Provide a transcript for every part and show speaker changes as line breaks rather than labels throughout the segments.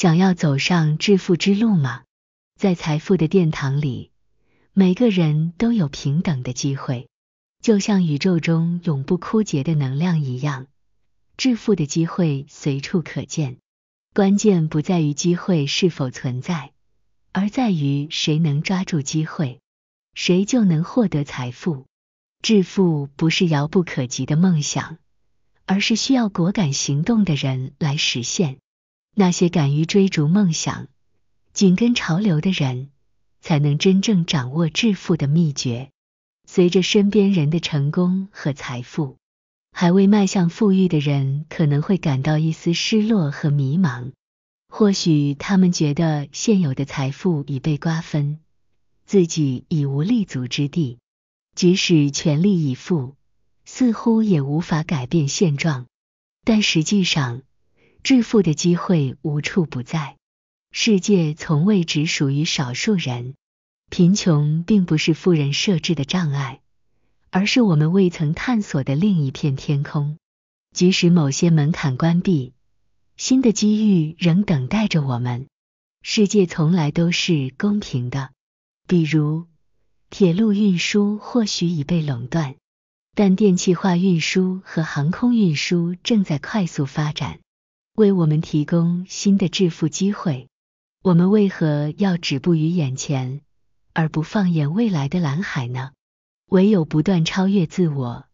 想要走上致富之路吗？在财富的殿堂里，每个人都有平等的机会，就像宇宙中永不枯竭的能量一样，致富的机会随处可见。关键不在于机会是否存在，而在于谁能抓住机会，谁就能获得财富。致富不是遥不可及的梦想，而是需要果敢行动的人来实现。那些敢于追逐梦想、紧跟潮流的人，才能真正掌握致富的秘诀。随着身边人的成功和财富，还未迈向富裕的人可能会感到一丝失落和迷茫。或许他们觉得现有的财富已被瓜分，自己已无立足之地，即使全力以赴，似乎也无法改变现状。但实际上，致富的机会无处不在，世界从未只属于少数人。贫穷并不是富人设置的障碍，而是我们未曾探索的另一片天空。即使某些门槛关闭，新的机遇仍等待着我们。世界从来都是公平的。比如，铁路运输或许已被垄断，但电气化运输和航空运输正在快速发展。为我们提供新的致富机会，我们为何要止步于眼前，而不放眼未来的蓝海呢？唯有不断超越自我，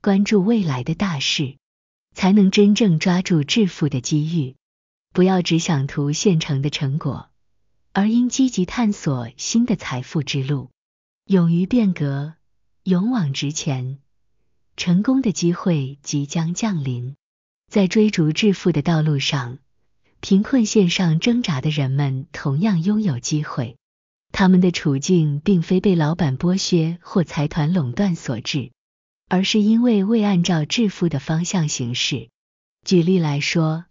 关注未来的大事，才能真正抓住致富的机遇。不要只想图现成的成果，而应积极探索新的财富之路，勇于变革，勇往直前，成功的机会即将降临。在追逐致富的道路上，贫困线上挣扎的人们同样拥有机会。他们的处境并非被老板剥削或财团垄断所致，而是因为未按照致富的方向行事。举例来说，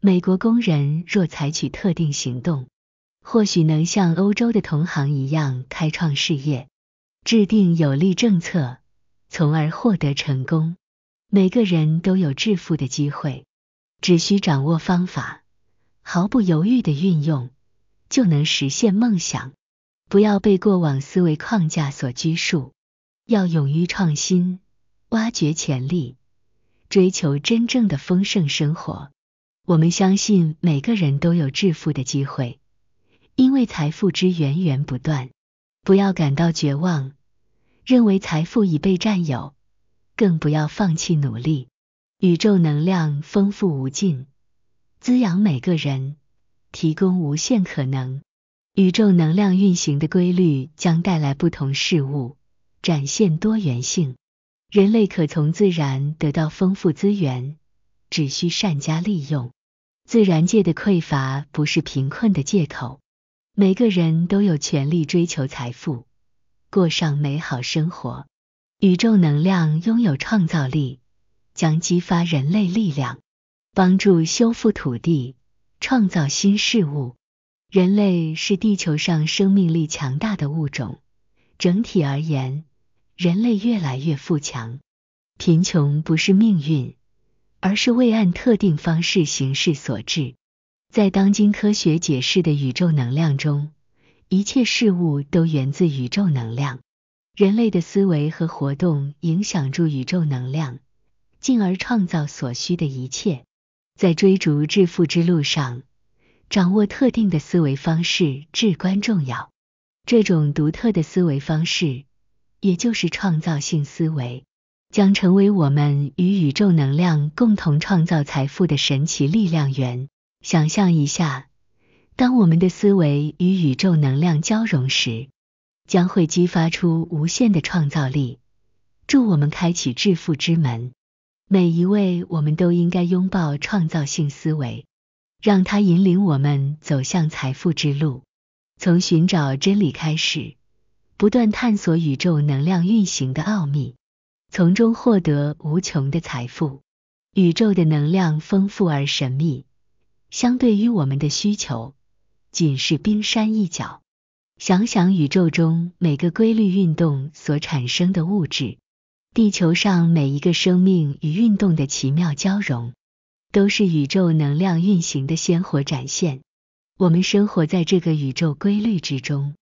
美国工人若采取特定行动，或许能像欧洲的同行一样开创事业，制定有利政策，从而获得成功。每个人都有致富的机会，只需掌握方法，毫不犹豫的运用，就能实现梦想。不要被过往思维框架所拘束，要勇于创新，挖掘潜力，追求真正的丰盛生活。我们相信每个人都有致富的机会，因为财富之源源不断。不要感到绝望，认为财富已被占有。更不要放弃努力。宇宙能量丰富无尽，滋养每个人，提供无限可能。宇宙能量运行的规律将带来不同事物，展现多元性。人类可从自然得到丰富资源，只需善加利用。自然界的匮乏不是贫困的借口。每个人都有权利追求财富，过上美好生活。宇宙能量拥有创造力，将激发人类力量，帮助修复土地，创造新事物。人类是地球上生命力强大的物种。整体而言，人类越来越富强。贫穷不是命运，而是未按特定方式行事所致。在当今科学解释的宇宙能量中，一切事物都源自宇宙能量。人类的思维和活动影响住宇宙能量，进而创造所需的一切。在追逐致富之路上，掌握特定的思维方式至关重要。这种独特的思维方式，也就是创造性思维，将成为我们与宇宙能量共同创造财富的神奇力量源。想象一下，当我们的思维与宇宙能量交融时。将会激发出无限的创造力，助我们开启致富之门。每一位，我们都应该拥抱创造性思维，让它引领我们走向财富之路。从寻找真理开始，不断探索宇宙能量运行的奥秘，从中获得无穷的财富。宇宙的能量丰富而神秘，相对于我们的需求，仅是冰山一角。想想宇宙中每个规律运动所产生的物质，地球上每一个生命与运动的奇妙交融，都是宇宙能量运行的鲜活展现。我们生活在这个宇宙规律之中，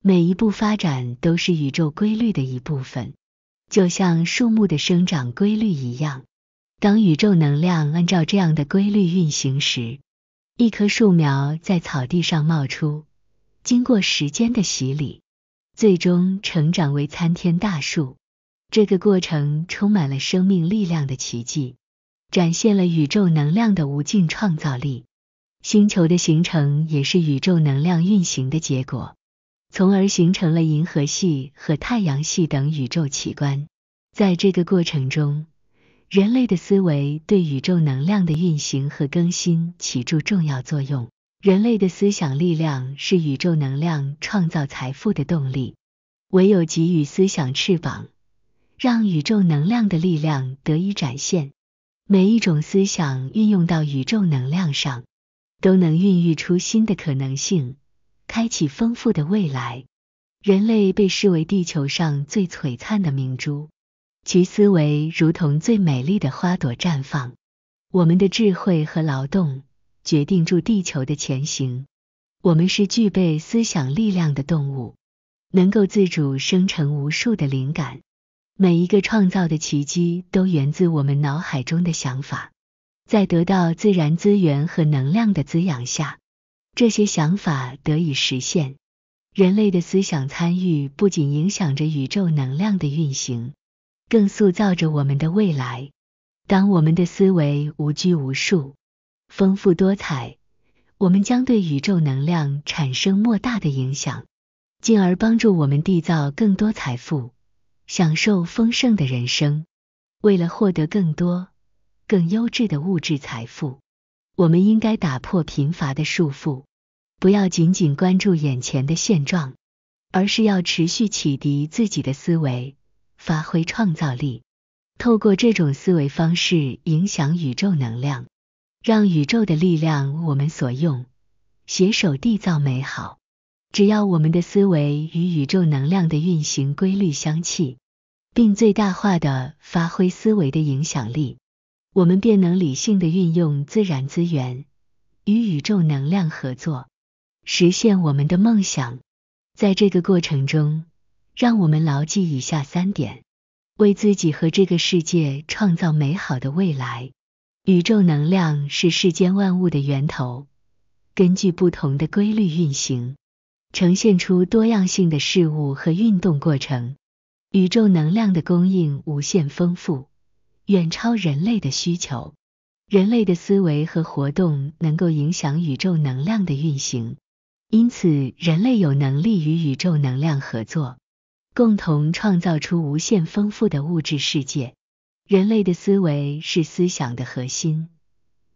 每一步发展都是宇宙规律的一部分。就像树木的生长规律一样，当宇宙能量按照这样的规律运行时，一棵树苗在草地上冒出。经过时间的洗礼，最终成长为参天大树。这个过程充满了生命力量的奇迹，展现了宇宙能量的无尽创造力。星球的形成也是宇宙能量运行的结果，从而形成了银河系和太阳系等宇宙奇观。在这个过程中，人类的思维对宇宙能量的运行和更新起着重要作用。人类的思想力量是宇宙能量创造财富的动力。唯有给予思想翅膀，让宇宙能量的力量得以展现。每一种思想运用到宇宙能量上，都能孕育出新的可能性，开启丰富的未来。人类被视为地球上最璀璨的明珠，其思维如同最美丽的花朵绽放。我们的智慧和劳动。决定住地球的前行。我们是具备思想力量的动物，能够自主生成无数的灵感。每一个创造的奇迹都源自我们脑海中的想法，在得到自然资源和能量的滋养下，这些想法得以实现。人类的思想参与不仅影响着宇宙能量的运行，更塑造着我们的未来。当我们的思维无拘无束。丰富多彩，我们将对宇宙能量产生莫大的影响，进而帮助我们缔造更多财富，享受丰盛的人生。为了获得更多、更优质的物质财富，我们应该打破贫乏的束缚，不要仅仅关注眼前的现状，而是要持续启迪自己的思维，发挥创造力，透过这种思维方式影响宇宙能量。让宇宙的力量为我们所用，携手缔造美好。只要我们的思维与宇宙能量的运行规律相契，并最大化的发挥思维的影响力，我们便能理性的运用自然资源，与宇宙能量合作，实现我们的梦想。在这个过程中，让我们牢记以下三点，为自己和这个世界创造美好的未来。宇宙能量是世间万物的源头，根据不同的规律运行，呈现出多样性的事物和运动过程。宇宙能量的供应无限丰富，远超人类的需求。人类的思维和活动能够影响宇宙能量的运行，因此人类有能力与宇宙能量合作，共同创造出无限丰富的物质世界。人类的思维是思想的核心，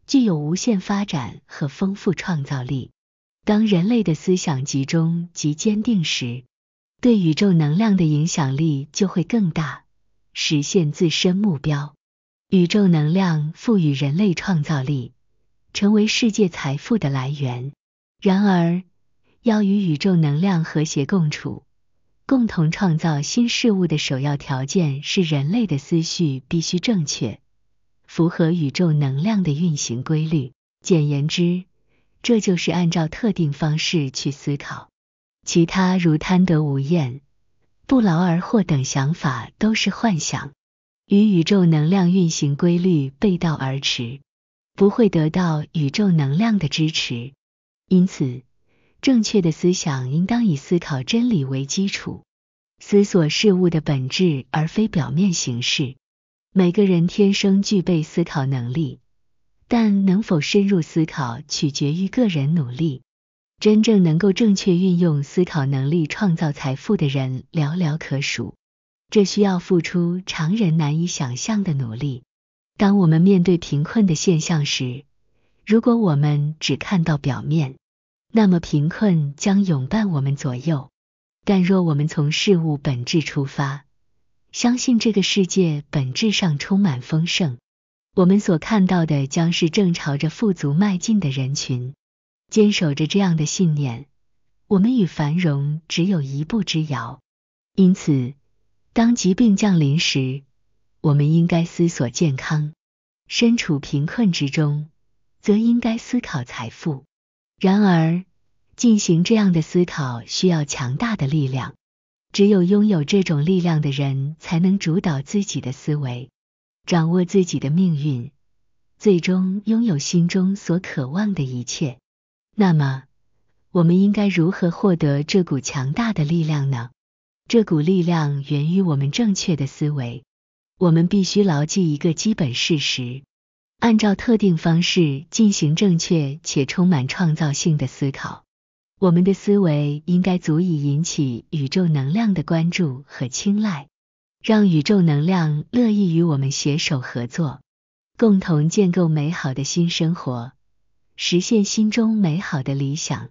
具有无限发展和丰富创造力。当人类的思想集中及坚定时，对宇宙能量的影响力就会更大，实现自身目标。宇宙能量赋予人类创造力，成为世界财富的来源。然而，要与宇宙能量和谐共处。共同创造新事物的首要条件是人类的思绪必须正确，符合宇宙能量的运行规律。简言之，这就是按照特定方式去思考。其他如贪得无厌、不劳而获等想法都是幻想，与宇宙能量运行规律背道而驰，不会得到宇宙能量的支持。因此。正确的思想应当以思考真理为基础，思索事物的本质而非表面形式。每个人天生具备思考能力，但能否深入思考取决于个人努力。真正能够正确运用思考能力创造财富的人寥寥可数，这需要付出常人难以想象的努力。当我们面对贫困的现象时，如果我们只看到表面，那么，贫困将永伴我们左右。但若我们从事物本质出发，相信这个世界本质上充满丰盛，我们所看到的将是正朝着富足迈进的人群。坚守着这样的信念，我们与繁荣只有一步之遥。因此，当疾病降临时，我们应该思索健康；身处贫困之中，则应该思考财富。然而，进行这样的思考需要强大的力量。只有拥有这种力量的人，才能主导自己的思维，掌握自己的命运，最终拥有心中所渴望的一切。那么，我们应该如何获得这股强大的力量呢？这股力量源于我们正确的思维。我们必须牢记一个基本事实。按照特定方式进行正确且充满创造性的思考，我们的思维应该足以引起宇宙能量的关注和青睐，让宇宙能量乐意与我们携手合作，共同建构美好的新生活，实现心中美好的理想。